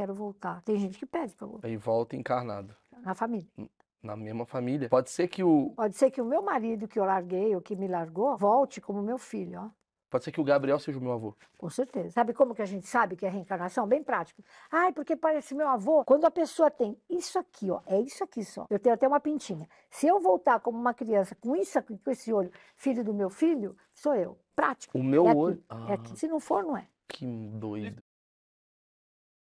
quero voltar. Tem gente que pede para voltar. Aí volta encarnado. Na família. Na mesma família. Pode ser que o. Pode ser que o meu marido que eu larguei ou que me largou volte como meu filho, ó. Pode ser que o Gabriel seja o meu avô. Com certeza. Sabe como que a gente sabe que é reencarnação? Bem prático. Ai, porque parece meu avô. Quando a pessoa tem isso aqui, ó, é isso aqui só. Eu tenho até uma pintinha. Se eu voltar como uma criança com isso aqui, com esse olho, filho do meu filho, sou eu. Prático. O meu é olho. Ah. É aqui. Ah. Se não for, não é. Que doido.